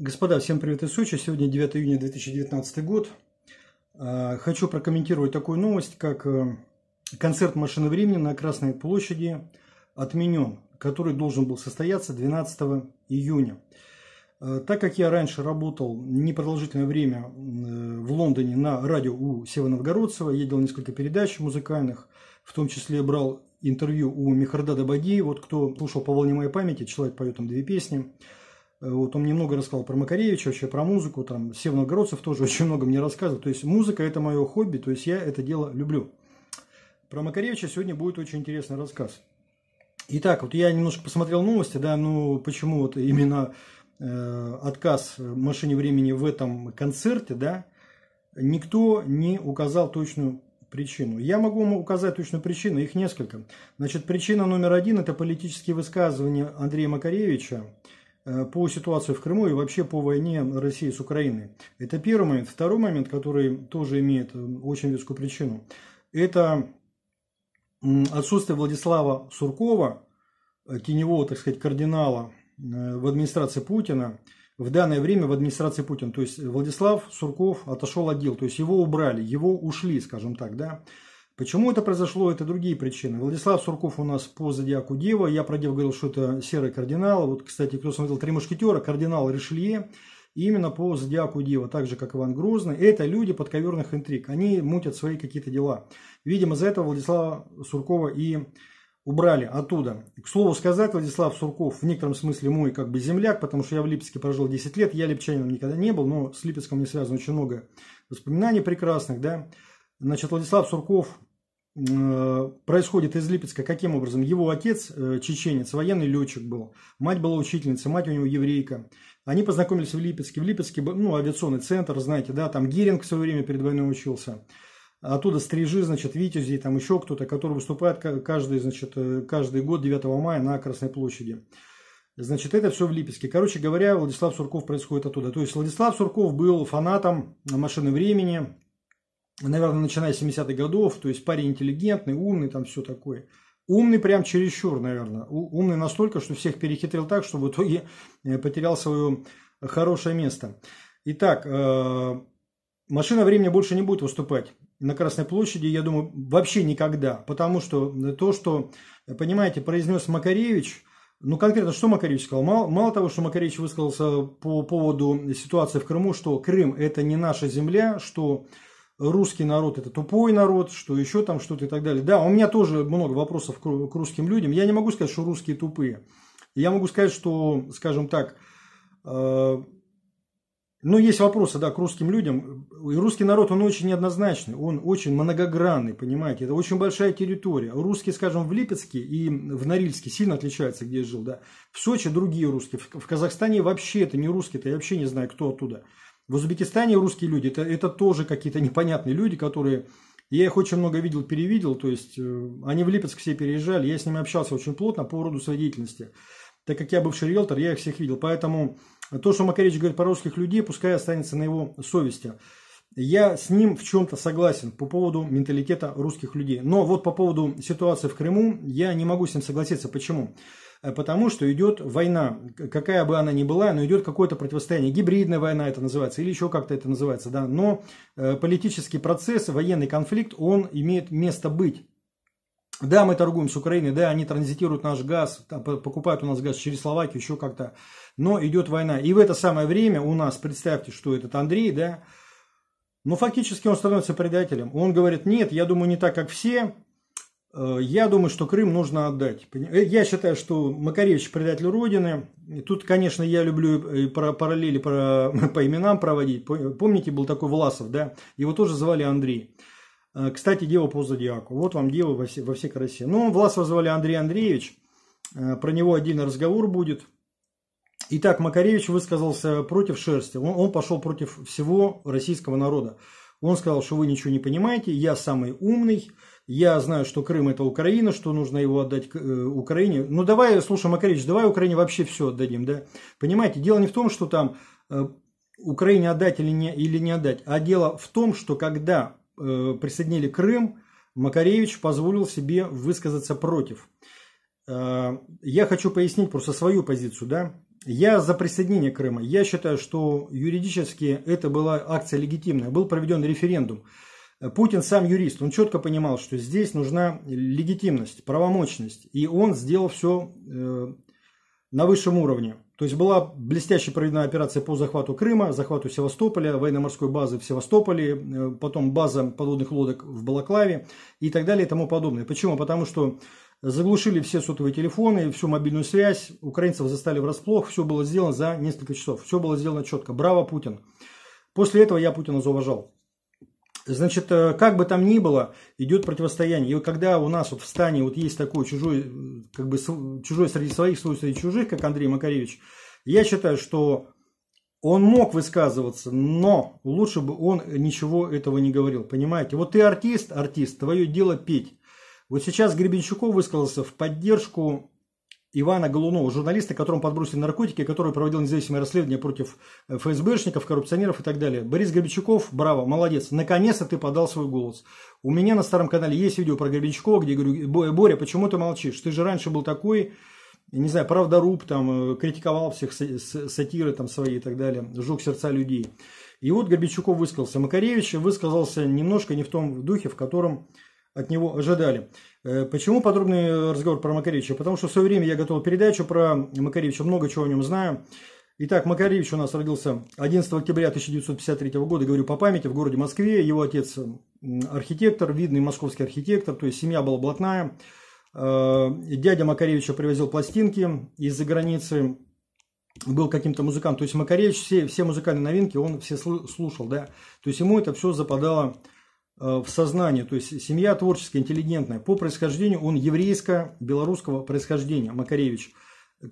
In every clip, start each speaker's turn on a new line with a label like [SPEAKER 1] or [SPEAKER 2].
[SPEAKER 1] Господа, всем привет из Сочи. Сегодня 9 июня 2019 год. А, хочу прокомментировать такую новость, как э, концерт «Машина времени» на Красной площади отменен, который должен был состояться 12 июня. А, так как я раньше работал непродолжительное время э, в Лондоне на радио у Сева Новгородцева, я делал несколько передач музыкальных, в том числе брал интервью у Михардада Бади, вот кто слушал по волне моей памяти, человек поет там две песни – Э, вот он немного рассказал про Макаревича, вообще про музыку, там Сев Новгородцев тоже очень много мне рассказывал. То есть музыка – это мое хобби, то есть я это дело люблю. Про Макаревича сегодня будет очень интересный рассказ. Итак, вот я немножко посмотрел новости, да, ну почему вот именно э, отказ машине времени в этом концерте, да, никто не указал точную причину. Я могу вам указать точную причину, их несколько. Значит, причина номер один – это политические высказывания Андрея Макаревича, Э, по ситуации в Крыму и вообще по войне России с Украиной. Это первый момент. Второй момент, который тоже имеет э, очень вескую причину, это отсутствие Владислава Суркова, э, теневого, так сказать, кардинала в администрации Путина, в данное время в администрации Путина. То есть Владислав Сурков отошел от дел, то есть его убрали, его ушли, скажем так, да. Почему это произошло, это другие причины. Владислав Сурков у нас по зодиаку Дева. Я про Дев говорил, что это серый кардинал. Вот, кстати, кто смотрел «Три мушкетера», кардинал Ришелье, именно по зодиаку Дева, так же, как Иван Грозный. Это люди подковерных интриг. Они мутят свои какие-то дела. Видимо, за этого Владислава Суркова и убрали оттуда. К слову сказать, Владислав Сурков в некотором смысле мой как бы земляк, потому что я в Липецке прожил 10 лет, я липчанином никогда не был, но с Липецком мне связано очень много воспоминаний прекрасных, да. Значит, Владислав Сурков Э, происходит из Липецка каким образом? Его отец э, чеченец, военный летчик был, мать была учительница, мать у него еврейка. Они познакомились в Липецке. В Липецке, ну, авиационный центр, знаете, да, там Геринг в свое время перед войной учился. Оттуда стрижи, значит, витязи, там еще кто-то, который выступает каждый, значит, э, каждый год 9 мая на Красной площади. Значит, это все в Липецке. Короче говоря, Владислав Сурков происходит оттуда. То есть Владислав Сурков был фанатом машины времени, наверное, начиная с 70-х годов, то есть парень интеллигентный, умный, там все такое. Умный прям чересчур, наверное. Умный настолько, что всех перехитрил так, что в итоге э, потерял свое хорошее место. Итак, э, машина времени больше не будет выступать на Красной площади, я думаю, вообще никогда. Потому что э, то, что, понимаете, произнес Макаревич, ну конкретно что Макаревич сказал? Мало, мало того, что Макаревич высказался по поводу ситуации в Крыму, что Крым это не наша земля, что русский народ это тупой народ, что еще там что-то и так далее. Да, у меня тоже много вопросов к, русским людям. Я не могу сказать, что русские тупые. Я могу сказать, что, скажем так, э, ну, есть вопросы, да, к русским людям. И русский народ, он очень неоднозначный, он очень многогранный, понимаете. Это очень большая территория. Русские, скажем, в Липецке и в Норильске сильно отличаются, где я жил, да. В Сочи другие русские, в, в Казахстане вообще это не русские, это я вообще не знаю, кто оттуда. В Узбекистане русские люди это, это тоже какие-то непонятные люди, которые. Я их очень много видел, перевидел. То есть э, они в Липецк все переезжали. Я с ними общался очень плотно по роду своей деятельности. Так как я бывший риэлтор, я их всех видел. Поэтому то, что Макаревич говорит про русских людей, пускай останется на его совести. Я с ним в чем-то согласен по поводу менталитета русских людей. Но вот по поводу ситуации в Крыму я не могу с ним согласиться. Почему? Почему? Э, потому что идет война, какая бы она ни была, но идет какое-то противостояние. Гибридная война это называется, или еще как-то это называется, да. Но э, политический процесс, военный конфликт, он имеет место быть. Да, мы торгуем с Украиной, да, они транзитируют наш газ, покупают у нас газ через Словакию, еще как-то. Но идет война. И в это самое время у нас, представьте, что этот Андрей, да, но ну, фактически он становится предателем. Он говорит, нет, я думаю не так, как все, Э, я думаю, что Крым нужно отдать. Э, я считаю, что Макаревич предатель Родины. И тут, конечно, я люблю про параллели про, по именам проводить. Помните, был такой Власов, да? Его тоже звали Андрей. Э, кстати, дело по зодиаку. Вот вам дело во, все, во всей красе. Ну, Власова звали Андрей Андреевич. Про него отдельный разговор будет. Итак, Макаревич высказался против шерсти. Он, он пошел против всего российского народа. Он сказал, что вы ничего не понимаете, я самый умный. Я знаю, что Крым это Украина, что нужно его отдать э, Украине. Ну давай, слушай, Макаревич, давай Украине вообще все отдадим, да? Понимаете, дело не в том, что там э, Украине отдать или не, или не отдать, а дело в том, что когда э, присоединили Крым, Макаревич позволил себе высказаться против. Я хочу пояснить просто свою позицию, да. Я за присоединение Крыма. Я считаю, что юридически это была акция легитимная. Был проведен референдум. Путин сам юрист, он четко понимал, что здесь нужна легитимность, правомочность. И он сделал все э, на высшем уровне. То есть была блестяще проведена операция по захвату Крыма, захвату Севастополя, военно-морской базы в Севастополе, э, потом база подводных лодок в Балаклаве и так далее и тому подобное. Почему? Потому что заглушили все сотовые телефоны, всю мобильную связь, украинцев застали врасплох, все было сделано за несколько часов, все было сделано четко. Браво, Путин! После этого я Путина зауважал. Значит, э, как бы там ни было, идет противостояние. И когда у нас вот в стане вот есть такой чужой, как бы чужой среди своих, свой среди чужих, как Андрей Макаревич, я считаю, что он мог высказываться, но лучше бы он ничего этого не говорил, понимаете? Вот ты артист, артист, твое дело петь. Вот сейчас Гребенщиков высказался в поддержку Ивана Голунова, журналиста, которому подбросили наркотики, который проводил независимое расследование против э, ФСБшников, коррупционеров и так далее. Борис Гребенщиков, браво, молодец, наконец-то ты подал свой голос. У меня на старом канале есть видео про Гребенщикова, где говорю, Боря, почему ты молчишь? Ты же раньше был такой, не знаю, правдоруб, там, э, критиковал всех сатиры там свои и так далее, жег сердца людей. И вот Горбичуков высказался. Макаревич высказался немножко не в том духе, в котором от него ожидали. Э, почему подробный разговор про Макаревича? Потому что в свое время я готовил передачу про Макаревича, много чего о нем знаю. Итак, Макаревич у нас родился 11 октября 1953 года, говорю по памяти, в городе Москве. Его отец архитектор, видный московский архитектор, то есть семья была блатная. Э, дядя Макаревича привозил пластинки из-за границы, был каким-то музыкантом. То есть Макаревич все, все музыкальные новинки он все слушал, да. То есть ему это все западало Э, в сознании, то есть семья творческая, интеллигентная. По происхождению он еврейско-белорусского происхождения, Макаревич.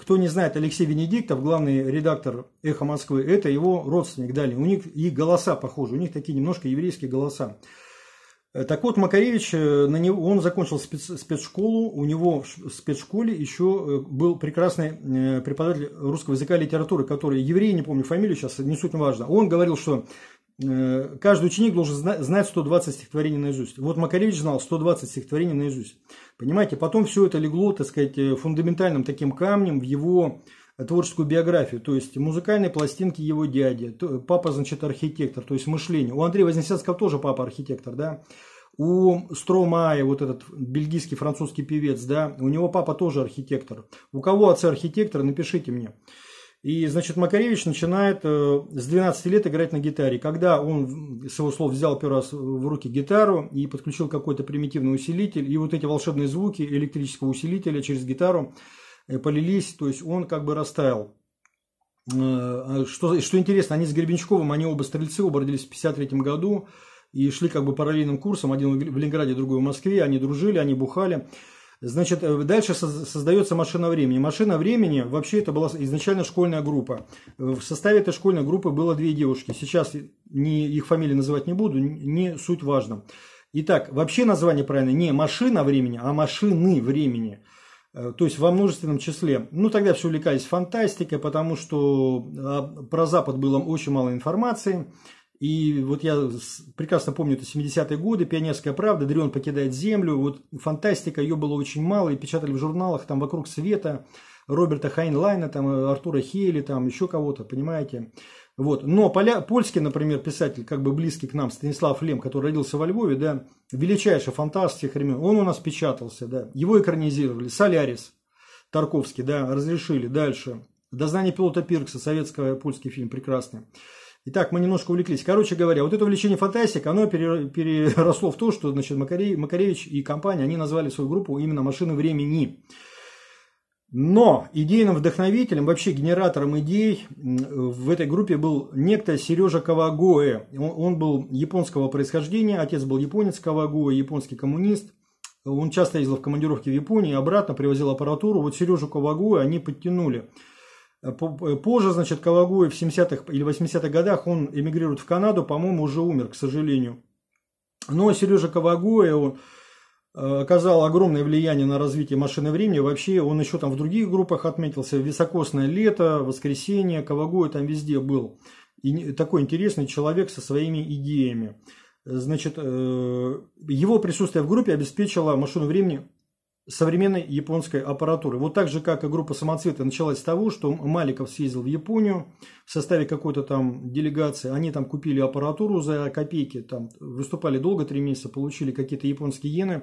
[SPEAKER 1] Кто не знает, Алексей Венедиктов, главный редактор «Эхо Москвы», это его родственник дали. У них и голоса похожи, у них такие немножко еврейские голоса. Э, так вот, Макаревич, э, на него, он закончил спец, спецшколу, у него в спецшколе еще был прекрасный преподаватель русского языка и литературы, который еврей, не помню фамилию сейчас, не суть важно. Он говорил, что Э, каждый ученик должен знать 120 стихотворений наизусть. Вот Макаревич знал 120 стихотворений наизусть. Понимаете, потом все это легло, так сказать, э, фундаментальным таким камнем в его творческую биографию, то есть музыкальные пластинки его дяди, папа, значит, архитектор, то есть мышление. У Андрея Вознесенского тоже папа архитектор, да. У Стромая, вот этот бельгийский французский певец, да, у него папа тоже архитектор. У кого отцы архитектора, напишите мне. И, значит, Макаревич начинает э, с 12 лет играть на гитаре. Когда он, с его слов, взял первый раз в руки гитару и подключил какой-то примитивный усилитель, и вот эти волшебные звуки электрического усилителя через гитару э, полились, то есть он как бы растаял. Э, а что, что интересно, они с Гребенчковым, они оба стрельцы, оба родились в 1953 году и шли как бы параллельным курсом, один в Ленинграде, другой в Москве, они дружили, они бухали. Значит, э, дальше создается машина времени. Машина времени, вообще это была изначально школьная группа. Э, в составе этой школьной группы было две девушки. Сейчас ни, их фамилии называть не буду, не суть важна. Итак, вообще название правильное, не машина времени, а машины времени. Э, то есть во множественном числе. Ну, тогда все увлекались фантастикой, потому что про Запад было очень мало информации. И вот я прекрасно помню, это 70-е годы, пионерская правда, Дрион покидает землю, вот фантастика, ее было очень мало, и печатали в журналах, там вокруг света, Роберта Хайнлайна, там э, Артура Хейли, там еще кого-то, понимаете. Вот. Но поля, польский, например, писатель, как бы близкий к нам, Станислав Лем, который родился во Львове, да, величайший фантаст всех времен, он у нас печатался, да, его экранизировали, Солярис, Тарковский, да, разрешили, дальше. Дознание пилота Пиркса, советский польский фильм, прекрасный. Итак, мы немножко увлеклись. Короче говоря, вот это увлечение фантастик, оно переросло в то, что значит, Макарей, Макаревич и компания, они назвали свою группу именно «Машины времени». Но идейным вдохновителем, вообще генератором идей в этой группе был некто Сережа Кавагоэ. Он, он был японского происхождения, отец был японец Кавагоэ, японский коммунист. Он часто ездил в командировки в Японии, обратно привозил аппаратуру. Вот Сережу Кавагоэ они подтянули. Э, э, позже, значит, Калагоев в 70-х или 80-х годах, он эмигрирует в Канаду, по-моему, уже умер, к сожалению. Но Сережа Кавагоев э, оказал огромное влияние на развитие машины времени. Вообще он еще там в других группах отметился. Високосное лето, воскресенье, Кавагоя там везде был. И такой интересный человек со своими идеями. Значит, его присутствие в группе обеспечило машину времени современной японской аппаратуры. Вот так же, как и группа «Самоцветы» началась с того, что Маликов съездил в Японию в составе какой-то там делегации. Они там купили аппаратуру за копейки, там выступали долго, три месяца, получили какие-то японские иены,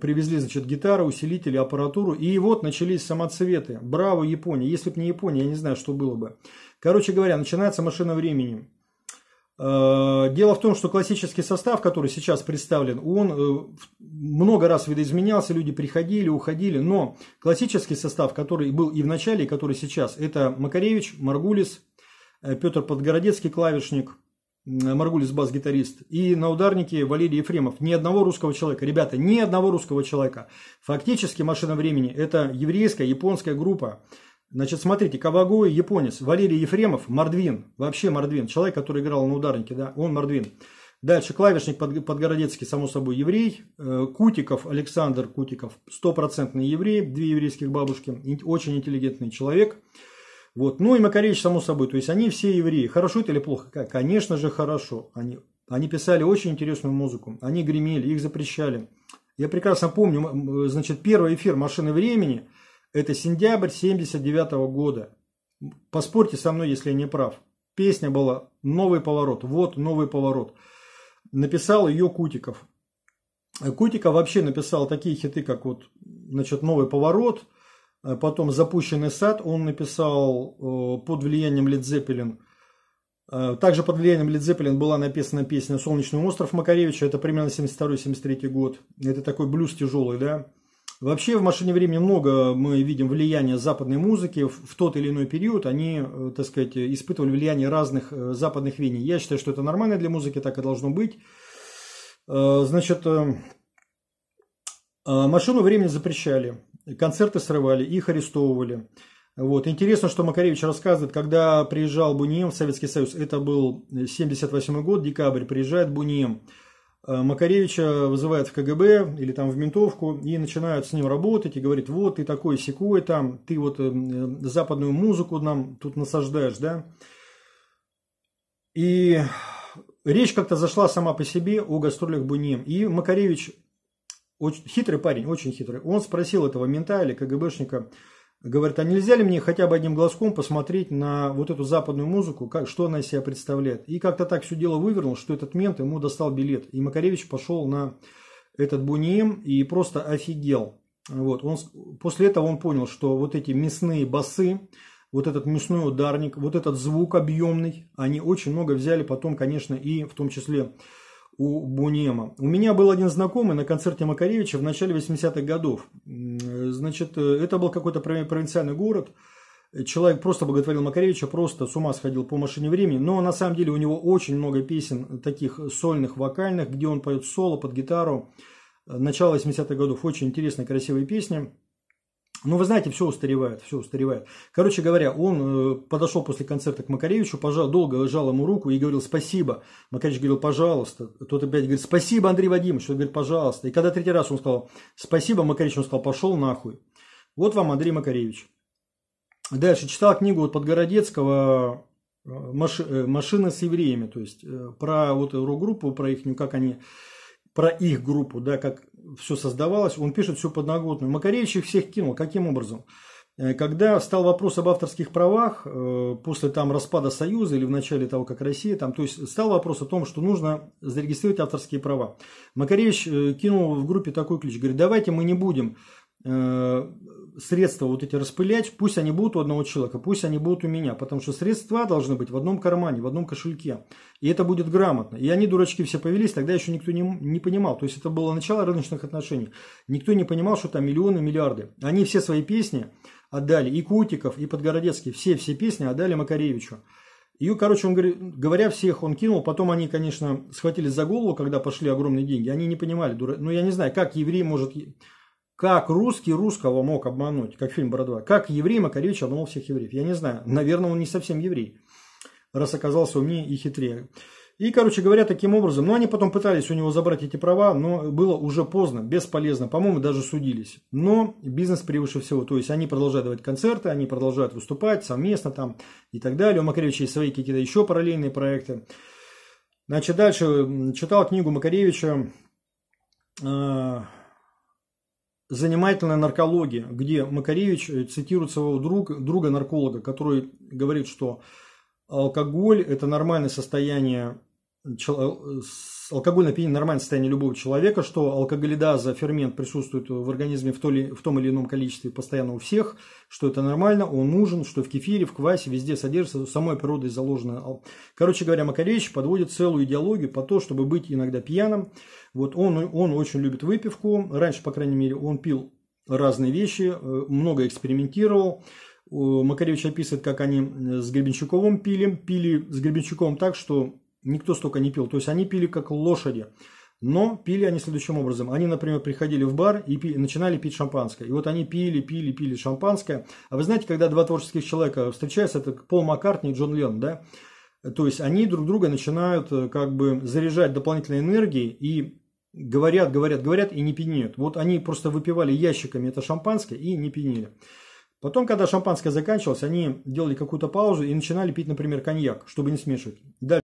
[SPEAKER 1] привезли, значит, гитары, усилители, аппаратуру. И вот начались «Самоцветы». Браво, Япония! Если бы не Япония, я не знаю, что было бы. Короче говоря, начинается машина времени. Э, дело в том, что классический состав, который сейчас представлен, он э, много раз видоизменялся, люди приходили, уходили, но классический состав, который был и в начале, и который сейчас, это Макаревич, Маргулис, э, Петр Подгородецкий, клавишник, Маргулис бас-гитарист, и на ударнике Валерий Ефремов. Ни одного русского человека. Ребята, ни одного русского человека. Фактически «Машина времени» – это еврейская, японская группа. Значит, смотрите, Кавагои, японец, Валерий Ефремов, Мордвин, вообще Мордвин, человек, который играл на ударнике, да, он Мордвин. Дальше клавишник под, Подгородецкий, само собой, еврей. Э, Кутиков, Александр Кутиков, стопроцентный еврей, две еврейских бабушки, очень интеллигентный человек. Вот. Ну и Макаревич, само собой, то есть они все евреи. Хорошо это или плохо? Конечно же, хорошо. Они, они писали очень интересную музыку, они гремели, их запрещали. Я прекрасно помню, значит, первый эфир «Машины времени» Это сентябрь 79 -го года. Поспорьте со мной, если я не прав. Песня была «Новый поворот». Вот «Новый поворот». Написал ее Кутиков. Кутиков вообще написал такие хиты, как вот, значит, «Новый поворот», а потом «Запущенный сад» он написал э, под влиянием Лед Зеппелин. Э, также под влиянием Лед Зеппелин была написана песня «Солнечный остров» Макаревича, это примерно 72-73 год. Это такой блюз тяжелый, да. Вообще в «Машине времени» много мы видим влияния западной музыки. В тот или иной период они, э, так сказать, испытывали влияние разных э, западных вений. Я считаю, что это нормально для музыки, так и должно быть. Э, значит, «Машину времени» запрещали, концерты срывали, их арестовывали. Вот. Интересно, что Макаревич рассказывает, когда приезжал Бунием в Советский Союз, это был 78 год, декабрь, приезжает Бунием – Э, Макаревича вызывают в КГБ или там в ментовку и начинают с ним работать и говорит, вот ты такой секой там, ты вот э, западную музыку нам тут насаждаешь, да. И речь как-то зашла сама по себе о гастролях Бунем. И Макаревич, очень, хитрый парень, очень хитрый, он спросил этого мента или КГБшника, Говорит, а нельзя ли мне хотя бы одним глазком посмотреть на вот эту западную музыку, как, что она из себя представляет? И как-то так все дело вывернул, что этот мент ему достал билет. И Макаревич пошел на этот Бунием и просто офигел. Вот, он, после этого он понял, что вот эти мясные басы, вот этот мясной ударник, вот этот звук объемный, они очень много взяли потом, конечно, и в том числе у Бунема. У меня был один знакомый на концерте Макаревича в начале 80-х годов. Значит, э, это был какой-то провинциальный город. Человек просто боготворил Макаревича, просто с ума сходил по машине времени. Но на самом деле у него очень много песен таких сольных, вокальных, где он поет соло под гитару. Начало 80-х годов. Очень интересные, красивые песни. Ну, вы знаете, все устаревает, все устаревает. Короче говоря, он э, подошел после концерта к Макаревичу, пожал, долго жал ему руку и говорил «спасибо». Макаревич говорил «пожалуйста». Тот опять говорит «спасибо, Андрей Вадимович». Он говорит «пожалуйста». И когда третий раз он сказал «спасибо», Макаревич он сказал «пошел нахуй». Вот вам Андрей Макаревич. Дальше читал книгу вот Подгородецкого э, э, «Машина с евреями», то есть э, про вот эту группу про их, как они про их группу, да, как все создавалось, он пишет всю подноготную. Макаревич их всех кинул. Каким образом? Э, когда стал вопрос об авторских правах э, после там распада Союза или в начале того, как Россия там, то есть стал вопрос о том, что нужно зарегистрировать авторские права. Макаревич э, кинул в группе такой ключ, говорит, давайте мы не будем средства вот эти распылять, пусть они будут у одного человека, пусть они будут у меня, потому что средства должны быть в одном кармане, в одном кошельке. И это будет грамотно. И они, дурачки, все повелись, тогда еще никто не, не понимал. То есть это было начало рыночных отношений. Никто не понимал, что там миллионы, миллиарды. Они все свои песни отдали, и Кутиков, и Подгородецкий, все-все песни отдали Макаревичу. И, короче, он, говоря, всех он кинул. Потом они, конечно, схватились за голову, когда пошли огромные деньги. Они не понимали. дура Ну, я не знаю, как еврей может как русский русского мог обмануть, как фильм «Бородва». Как еврей Макаревич обманул всех евреев. Я не знаю. Наверное, он не совсем еврей, раз оказался умнее и хитрее. И, короче говоря, таким образом, ну, они потом пытались у него забрать эти права, но было уже поздно, бесполезно, по-моему, даже судились. Но бизнес превыше всего, то есть они продолжают давать концерты, они продолжают выступать совместно там и так далее. У Макаревича есть свои какие-то еще параллельные проекты. Значит, дальше читал книгу Макаревича э, занимательная наркология, где Макаревич э, цитирует своего друг, друга-нарколога, который говорит, что алкоголь – это нормальное состояние Э, алкогольное опьянение – нормальное состояние любого человека, что алкоголидаза, фермент присутствует в организме в, то ли, в том или ином количестве постоянно у всех, что это нормально, он нужен, что в кефире, в квасе, везде содержится, самой природой заложено. Короче говоря, Макаревич подводит целую идеологию по то, чтобы быть иногда пьяным. Вот он, он очень любит выпивку, раньше, по крайней мере, он пил разные вещи, э, много экспериментировал. Э, Макаревич описывает, как они с Гребенщиковым пили. Пили с Гребенщиковым так, что Никто столько не пил. То есть они пили как лошади. Но пили они следующим образом. Они, например, приходили в бар и пили, начинали пить шампанское. И вот они пили, пили, пили шампанское. А вы знаете, когда два творческих человека встречаются, это Пол Маккартни и Джон Ленн, да? То есть они друг друга начинают э, как бы заряжать дополнительной энергией и говорят, говорят, говорят и не пьянеют. Вот они просто выпивали ящиками это шампанское и не пьянели. Потом, когда шампанское заканчивалось, они делали какую-то паузу и начинали пить, например, коньяк, чтобы не смешивать. Дальше.